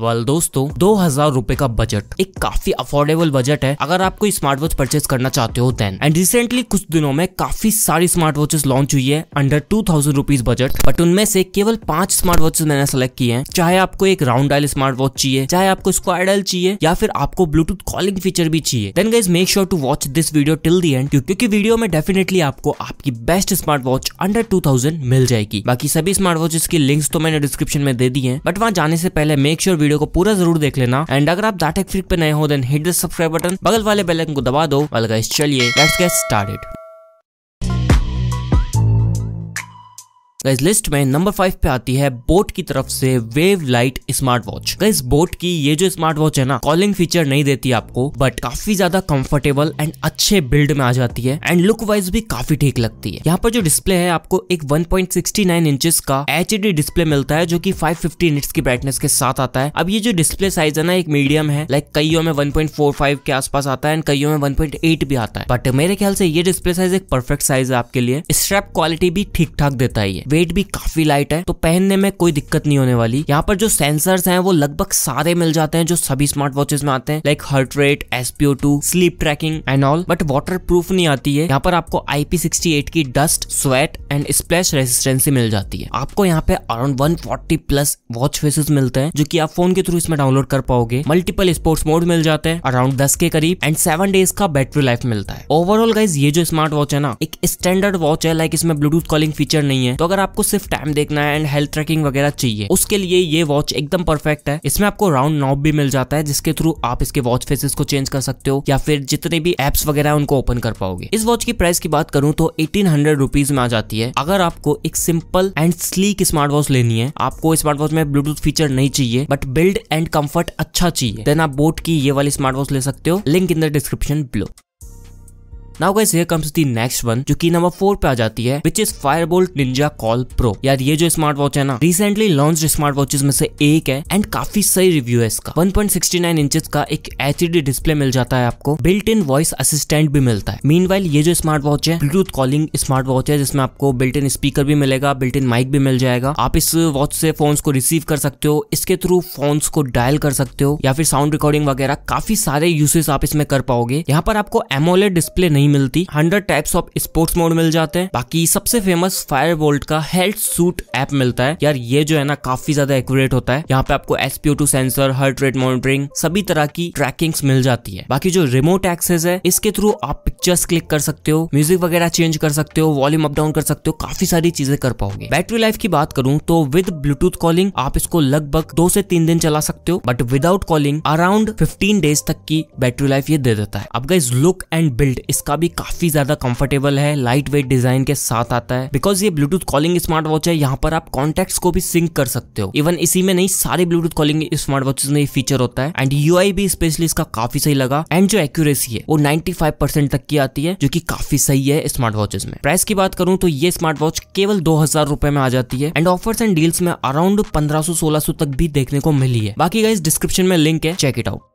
वाल दोस्तों दो हजार रूपए का बजट एक काफी अफोर्डेबल बजट है अगर आपको स्मार्ट वॉच परचेज करना चाहते हो देन एंड रिसेंटली कुछ दिनों में काफी सारी स्मार्ट वॉचेस लॉन्च हुई है under two thousand rupees budget but उनमें से केवल पांच स्मार्ट वॉचेस मैंने सेलेक्ट किए हैं चाहे आपको एक राउंड आयल स्मार्ट वॉच चाहिए चाहे आपको स्क्वायर डायल चाहिए या फिर आपको ब्लूटूथ कॉलिंग फीचर भी चाहिए then guys make sure to watch this video till the end क्योंकि वीडियो में डेफिनेटली आपको आपकी best smart watch under two thousand मिल जाएगी बाकी सभी स्मार्ट वॉचेस की लिंक्स तो मैंने डिस्क्रिप्शन में दे दी है बट वहाँ जाने से पहले मेक श्योर वीडियो को पूरा जरूर देख लेना एंड अगर आप डाटेक फ्रिक पे नए हो then hit the subscribe button बगल वाले बेलन को दबा दो वाले चलिए लेट्स गेट स्टार्टेड इस लिस्ट में नंबर फाइव पे आती है बोट की तरफ से वेव लाइट स्मार्ट वॉच इस बोट की ये जो स्मार्ट वॉच है ना कॉलिंग फीचर नहीं देती आपको बट काफी ज्यादा कंफर्टेबल एंड अच्छे बिल्ड में आ जाती है एंड लुक वाइज भी काफी ठीक लगती है यहाँ पर जो डिस्प्ले है आपको एक 1.69 इंचेस का एच डिस्प्ले मिलता है जो की फाइव फिफ्टी की ब्राइटनेस के साथ आता है अब ये जो डिस्प्ले साइज है ना एक मीडियम है लाइक कईयों में वन के आसपास आता है एंड कईयों में वन भी आता है बट मेरे ख्याल से ये डिस्प्ले साइज एक परफेक्ट साइज है आपके लिए स्ट्रैप क्वालिटी भी ठीक ठाक देता है वेट भी काफी लाइट है तो पहनने में कोई दिक्कत नहीं होने वाली यहाँ पर जो सेंसर है वो लगभग सारे मिल जाते हैं जो सभी स्मार्ट वॉचेस में आते हैं like heart rate SPO two sleep tracking and all but water proof नहीं आती है यहाँ पर आपको आईपी की dust sweat and splash resistancy मिल जाती है आपको यहाँ पे around forty plus watch faces मिलते हैं जो कि आप फोन के थ्रू इसमें डाउनलोड कर पाओगे मल्टीपल स्पोर्ट्स मोड मिल जाते हैं अराउंड दस के करीब एंड सेवन डेज का बैटरी लाइफ मिलता है ओवरऑल गाइज ये जो स्मार्ट वॉच है ना एक स्टैंडर्ड वॉच है लाइक इसमें ब्लूटूथ कॉलिंग फीचर नहीं है तो अगर आपको सिर्फ टाइम देखना है एंड हेल्थ ट्रैकिंग वगैरह चाहिए उसके लिए ये वॉच एकदम परफेक्ट है इसमें आपको राउंड नॉब भी मिल जाता है जिसके थ्रू आप इसके वॉच फेसेस को चेंज कर सकते हो या फिर जितने भी एप्स वगैरह उनको ओपन कर पाओगे इस वॉच की प्राइस की बात करूं तो एटीन हंड्रेड रुपीज में आ जाती है अगर आपको एक simple and sleek smart watch लेनी है आपको स्मार्ट वॉच में ब्लूटूथ फीचर नहीं चाहिए बट बिल्ड एंड कंफर्ट अच्छा चाहिए देन आप बोट की ये वाली स्मार्ट वॉच ले सकते हो link in the description below now guys here comes the next one जो की नंबर फोर पे आ जाती है which is Fireboltt Ninja Call Pro यार ये जो स्मार्ट वॉच है ना रिसेंटली लॉन्च स्मार्ट वॉचेस में से एक है एंड काफी सही रिव्यू है इसका 1.69 इंचेस का एक एच डिस्प्ले मिल जाता है आपको बिल्ट इन वॉइस असिस्टेंट भी मिलता है मीन ये जो स्मार्ट वॉच है ब्लूटूथ कॉलिंग स्मार्ट वॉच है जिसमें आपको बिल्ट इन स्पीकर भी मिलेगा बिल्ट इन माइक भी मिल जाएगा आप इस वॉच से फोन्स को रिसीव कर सकते हो इसके थ्रू फोन्स को डायल कर सकते हो या फिर साउंड रिकॉर्डिंग वगैरह काफी सारे यूसेस आप इसमें कर पाओगे यहाँ पर आपको एमोलेड डिस्प्ले नहीं मिलती hundred types of sports mode मिल जाते हैं बाकी सबसे फेमस फायर वोल्ट का हेल्थ सूट ऐप मिलता है यार ये जो है ना काफी ज्यादा एक्यूरेट होता है यहाँ पे आपको SPO two sensor heart rate monitoring सभी तरह की ट्रैकिंग्स मिल जाती है बाकी जो रिमोट एक्सेस है इसके थ्रू आप पिक्चर्स क्लिक कर सकते हो म्यूजिक वगैरह चेंज कर सकते हो वॉल्यूम अप डाउन कर सकते हो काफी सारी चीजें कर पाओगे बैटरी लाइफ की बात करूं तो विद ब्लूटूथ कॉलिंग आप इसको लगभग दो से तीन दिन चला सकते हो but without calling around fifteen days तक की बैटरी लाइफ ये दे देता है अब गाइज लुक एंड बिल्ड इसका इसका भी काफी ज्यादा कंफर्टेबल है लाइट वेट डिजाइन के साथ आता है बिकॉज ये ब्लूटूथ कॉलिंग स्मार्ट वॉच है यहाँ पर आप कॉन्टेक्ट को भी सिंक कर सकते हो इवन इसी में नहीं सारे ब्लूटूथ कॉलिंग स्मार्ट वॉचेस में ये फीचर होता है एंड यू भी स्पेशली इसका काफी सही लगा एंड जो एक्यूरेसी है वो नाइन्टी तक की आती है जो की काफी सही है स्मार्ट वॉचेस में प्राइस की बात करूं तो ये स्मार्ट वॉच केवल दो हजार रुपए में आ जाती है एंड ऑफर्स एंड डील्स में अराउंड पंद्रह सो सोलह सौ तक भी देखने को मिली है बाकी गाइस डिस्क्रिप्शन में लिंक है check it out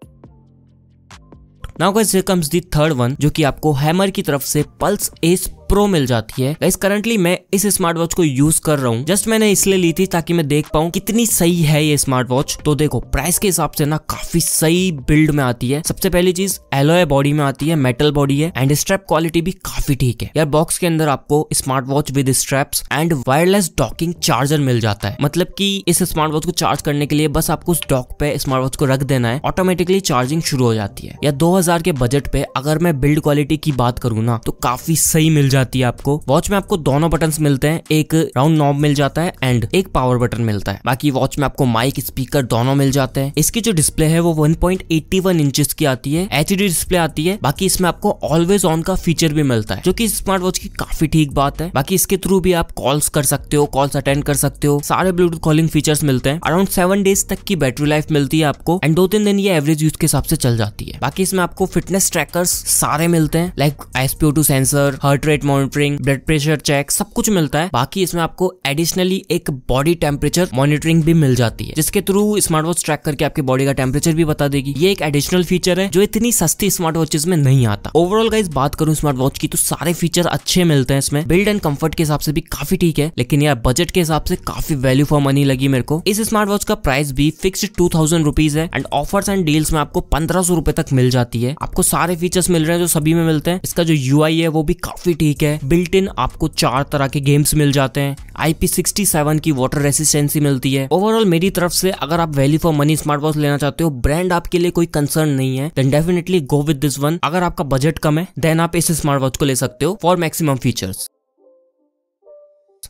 now guys here comes the third one जो कि आपको हैमर की तरफ से पल्स एस प्रो मिल जाती है गाइस करंटली मैं इस स्मार्ट वॉच को यूज कर रहा हूँ जस्ट मैंने इसलिए ली थी ताकि मैं देख पाऊँ कितनी सही है ये स्मार्ट वॉच तो देखो प्राइस के हिसाब से ना काफी सही बिल्ड में आती है सबसे पहली चीज एलोए बॉडी में आती है मेटल बॉडी है एंड स्ट्रैप क्वालिटी भी काफी ठीक है यार बॉक्स के अंदर आपको smart watch with strap and wireless docking charger मिल जाता है मतलब की इस स्मार्ट वॉच को चार्ज करने के लिए बस आपको उस डॉक पे स्मार्ट वॉच को रख देना है ऑटोमेटिकली चार्जिंग शुरू हो जाती है या दो के बजट पे अगर मैं बिल्ड क्वालिटी की बात करूँ ना तो काफी सही मिल जाती जाती है आपको वॉच में आपको दोनों बटन मिलते हैं एक राउंड नॉब मिल जाता है एंड एक पावर बटन मिलता है बाकी वॉच में आपको माइक स्पीकर दोनों मिल जाते हैं इसकी जो डिस्प्ले है वो 1.81 पॉइंट की आती है एच डिस्प्ले आती है बाकी इसमें आपको ऑलवेज ऑन का फीचर भी मिलता है जो की स्मार्ट वॉच की काफी ठीक बात है बाकी इसके थ्रू भी आप कॉल्स कर सकते हो कॉल्स अटेंड कर सकते हो सारे ब्लूटूथ कॉलिंग फीचर्स मिलते हैं अराउंड सेवन डेज तक की बैटरी लाइफ मिलती है आपको एंड दो तीन दिन ये एवरेज यूज के हिसाब से चल जाती है बाकी इसमें आपको फिटनेस ट्रैकर्स सारे मिलते हैं like SPO sensor heart rate monitoring blood pressure check सब कुछ मिलता है बाकी इसमें आपको एडिशनली एक बॉडी टेम्परेचर मॉनिटरिंग भी मिल जाती है जिसके थ्रू स्मार्ट वॉच ट्रैक करके आपकी बॉडी का टेम्परेचर भी बता देगी ये एक एडिशनल फीचर है जो इतनी सस्ती स्मार्ट वॉचेस में नहीं आता ओवरऑल का बात करूं स्मार्ट वॉच की तो सारे फीचर अच्छे मिलते हैं इसमें बिल्ड एंड कंफर्ट के हिसाब से भी काफी ठीक है लेकिन यार बजट के हिसाब से काफी वैल्यू फॉर मनी लगी मेरे को इस स्मार्ट वॉच का प्राइस भी फिक्स टू थाउजेंड रुपीज है एंड ऑफर्स एंड डील्स में आपको पंद्रह सौ रुपए तक मिल जाती है आपको सारे फीचर्स मिल रहे हैं जो सभी में मिलते हैं इसका जो यू है वो भी काफी ठीक ठीक है बिल्ट इन आपको चार तरह के गेम्स मिल जाते हैं आईपी सिक्सटी सेवन की वाटर रेसिस्टेंसी मिलती है ओवरऑल मेरी तरफ से अगर आप value for money smart watch लेना चाहते हो ब्रांड आपके लिए कोई कंसर्न नहीं है then definitely go with this one अगर आपका बजट कम है देन आप इस स्मार्ट वॉच को ले सकते हो for maximum features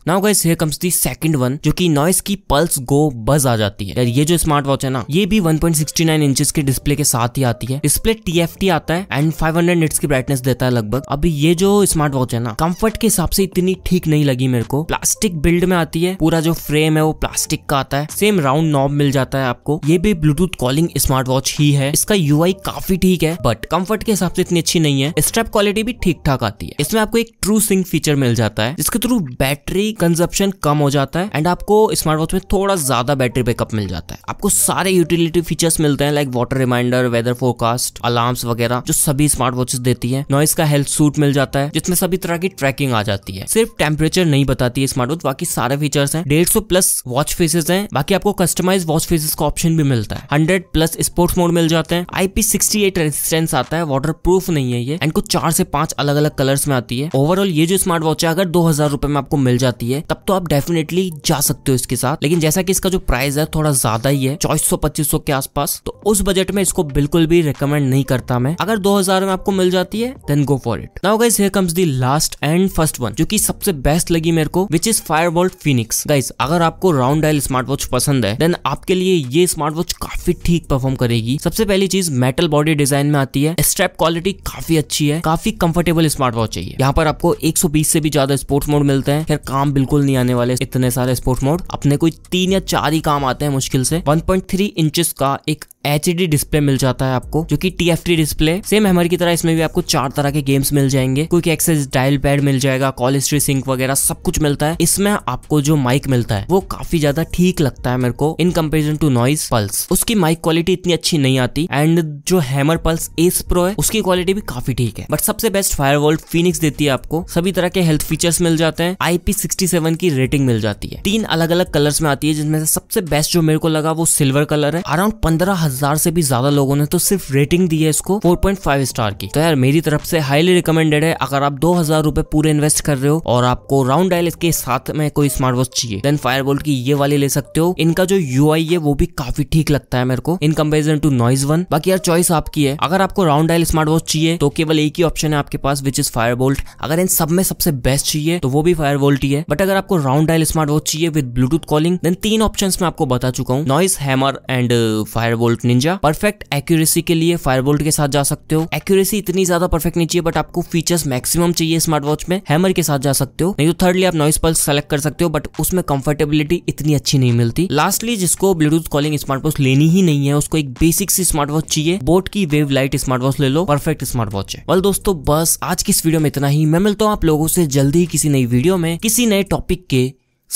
now guys here comes the second one जो कि नॉइस की पल्स गो बज आ जाती है यार ये जो स्मार्ट वॉच है ना ये भी 1.69 इंचेस के डिस्प्ले के साथ ही आती है डिस्प्ले टीएफटी आता है एंड 500 निट्स की ब्राइटनेस देता है लगभग अभी ये जो स्मार्ट वॉच है ना कंफर्ट के हिसाब से इतनी ठीक नहीं लगी मेरे को प्लास्टिक बिल्ड में आती है पूरा जो फ्रेम है वो प्लास्टिक का आता है सेम राउंड नॉब मिल जाता है आपको ये भी ब्लूटूथ कॉलिंग स्मार्ट वॉच ही है इसका यू काफी ठीक है बट कम्फर्ट के हिसाब से इतनी अच्छी नहीं है स्ट्रैप क्वालिटी भी ठीक ठाक आती है इसमें आपको एक ट्रू सिंग फीचर मिल जाता है जिसके थ्रू बैटरी बैटरी कंजप्शन कम हो जाता है एंड आपको स्मार्ट वॉच में थोड़ा ज्यादा बैटरी बैकअप मिल जाता है आपको सारे यूटिलिटी फीचर्स मिलते हैं like water reminder weather forecast alarms वगैरह जो सभी स्मार्ट वॉचेस देती है नॉइस का हेल्थ सूट मिल जाता है जिसमें सभी तरह की ट्रैकिंग आ जाती है सिर्फ टेम्परेचर नहीं बताती है स्मार्ट वॉच बाकी सारे फीचर्स है डेढ़ सौ प्लस वॉच फेसेस है बाकी आपको कस्टमाइज वॉच फेसेस का ऑप्शन भी मिलता है हंड्रेड प्लस स्पोर्ट्स मोड मिल जाते हैं आईपी सिक्सटी एट रेजिस्टेंस आता है वाटर प्रूफ नहीं है ये एंड कुछ चार से पांच अलग अलग कलर्स में आती है ओवरऑल ये जो स्मार्ट वॉच है अगर दो हजार रुपए में आपको मिल जाती जाती है तब तो आप डेफिनेटली जा सकते हो इसके साथ लेकिन जैसा कि इसका जो प्राइस है थोड़ा ज्यादा ही है चौबीस सौ पच्चीस सौ के आसपास तो उस बजट में इसको बिल्कुल भी रिकमेंड नहीं करता मैं अगर दो हजार में आपको मिल जाती है then go for it now guys here comes the last and first one जो की सबसे बेस्ट लगी मेरे को which is Fire Bolt Phoenix guys अगर आपको राउंड डायल स्मार्ट वॉच पसंद है देन आपके लिए ये स्मार्ट वॉच काफी ठीक परफॉर्म करेगी सबसे पहली चीज मेटल बॉडी डिजाइन में आती है स्ट्रैप क्वालिटी काफी अच्छी है काफी कंफर्टेबल स्मार्ट वॉच है यहाँ पर आपको 120 से भी ज्यादा स्पोर्ट्स मोड मिलते हैं फिर काम काम बिल्कुल नहीं आने वाले इतने सारे स्पोर्ट मोड अपने कोई तीन या चार ही काम आते हैं मुश्किल से 1.3 इंचेस का एक एच डिस्प्ले मिल जाता है आपको जो की T F T display same Hammer की तरह इसमें भी आपको चार तरह के गेम्स मिल जाएंगे क्विक एक्सेस डायल पैड मिल जाएगा कॉल हिस्ट्री सिंक वगैरह सब कुछ मिलता है इसमें आपको जो माइक मिलता है वो काफी ज्यादा ठीक लगता है मेरे को in comparison to Noise Pulse उसकी माइक क्वालिटी इतनी अच्छी नहीं आती एंड जो हैमर पल्स एस प्रो है उसकी क्वालिटी भी काफी ठीक है बट सबसे बेस्ट फायर वर्ल्ड फिनिक्स देती है आपको सभी तरह के हेल्थ फीचर्स मिल जाते हैं आईपी की रेटिंग मिल जाती है तीन अलग अलग कलर्स में आती है जिसमें से सबसे बेस्ट जो मेरे को लगा वो सिल्वर कलर है अराउंड पंद्रह हजार से भी ज्यादा लोगों ने तो सिर्फ रेटिंग दी है इसको 4.5 स्टार की तो यार मेरी तरफ से हाईली रिकमेंडेड है अगर आप दो हजार रूपए पूरे इन्वेस्ट कर रहे हो और आपको राउंड डायल के साथ में कोई स्मार्ट वॉच चाहिए देन फायर बोल्ट की ये वाली ले सकते हो इनका जो यू है वो भी काफी ठीक लगता है मेरे को in comparison to Noise One बाकी यार चॉइस आपकी है अगर आपको राउंड डायल स्मार्ट वॉच चाहिए तो केवल एक ही ऑप्शन है आपके पास विच इज फायर बोल्ट अगर इन सब में सबसे बेस्ट चाहिए तो वो भी फायर बोल्ट ही है बट अगर आपको राउंड डायल स्मार्ट वॉच चाहिए विद ब्लूटूथ कॉलिंग देन तीन ऑप्शन में आपको बता चुका हूँ Noise Hammer and Fire Bolt Fire Bolt Ninja perfect accuracy के लिए फायरबोल्ट के साथ जा सकते हो एक्यूरेसी इतनी ज्यादा परफेक्ट नहीं चाहिए बट आपको फीचर्स मैक्सिमम चाहिए स्मार्ट वॉच में हैमर के साथ जा सकते हो नहीं तो थर्डली आप नॉइस पल्स सेलेक्ट कर सकते हो बट उसमें कंफर्टेबिलिटी इतनी अच्छी नहीं मिलती लास्टली जिसको ब्लूटूथ कॉलिंग स्मार्ट वॉच लेनी ही नहीं है उसको एक बेसिक सी स्मार्ट वॉच चाहिए बोट की वेव लाइट स्मार्ट वॉच ले लो परफेक्ट स्मार्ट वॉच है वेल दोस्तों बस आज की इस वीडियो में इतना ही मैं मिलता हूँ आप लोगों से जल्दी ही किसी नई वीडियो में किसी नए टॉपिक के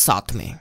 साथ में